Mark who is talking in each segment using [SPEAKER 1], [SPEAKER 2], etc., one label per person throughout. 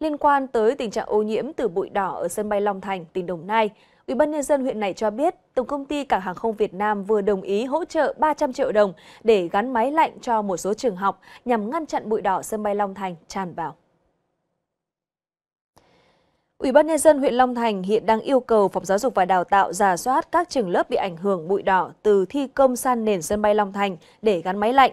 [SPEAKER 1] liên quan tới tình trạng ô nhiễm từ bụi đỏ ở sân bay Long Thành, tỉnh Đồng Nai. UBND huyện này cho biết, Tổng công ty Cảng hàng không Việt Nam vừa đồng ý hỗ trợ 300 triệu đồng để gắn máy lạnh cho một số trường học nhằm ngăn chặn bụi đỏ sân bay Long Thành tràn vào. Ủy ban nhân dân huyện Long Thành hiện đang yêu cầu Phòng Giáo dục và Đào tạo giả soát các trường lớp bị ảnh hưởng bụi đỏ từ thi công san nền sân bay Long Thành để gắn máy lạnh.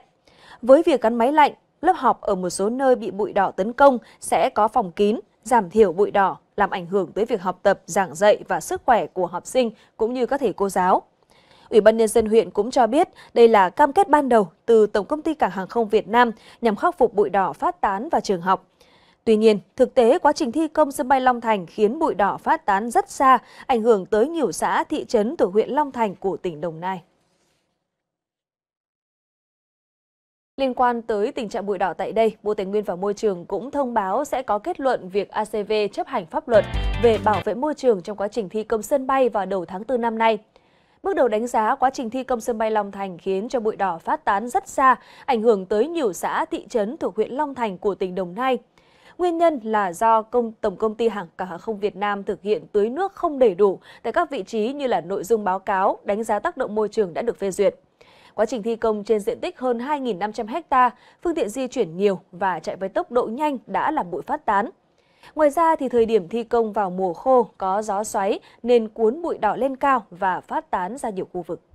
[SPEAKER 1] Với việc gắn máy lạnh, lớp học ở một số nơi bị bụi đỏ tấn công sẽ có phòng kín, giảm thiểu bụi đỏ, làm ảnh hưởng tới việc học tập, giảng dạy và sức khỏe của học sinh cũng như các thầy cô giáo. Ủy ban Nhân dân huyện cũng cho biết đây là cam kết ban đầu từ Tổng Công ty Cảng Hàng không Việt Nam nhằm khắc phục bụi đỏ phát tán vào trường học. Tuy nhiên, thực tế quá trình thi công sân bay Long Thành khiến bụi đỏ phát tán rất xa, ảnh hưởng tới nhiều xã, thị trấn thuộc huyện Long Thành của tỉnh Đồng Nai. Liên quan tới tình trạng bụi đỏ tại đây, Bộ Tài nguyên và Môi trường cũng thông báo sẽ có kết luận việc ACV chấp hành pháp luật về bảo vệ môi trường trong quá trình thi công sân bay vào đầu tháng 4 năm nay. Bước đầu đánh giá quá trình thi công sân bay Long Thành khiến cho bụi đỏ phát tán rất xa, ảnh hưởng tới nhiều xã, thị trấn thuộc huyện Long Thành của tỉnh Đồng Nai. Nguyên nhân là do công Tổng công ty Hàng cả hàng không Việt Nam thực hiện tưới nước không đầy đủ tại các vị trí như là nội dung báo cáo, đánh giá tác động môi trường đã được phê duyệt. Quá trình thi công trên diện tích hơn 2.500 ha, phương tiện di chuyển nhiều và chạy với tốc độ nhanh đã làm bụi phát tán. Ngoài ra thì thời điểm thi công vào mùa khô có gió xoáy nên cuốn bụi đỏ lên cao và phát tán ra nhiều khu vực.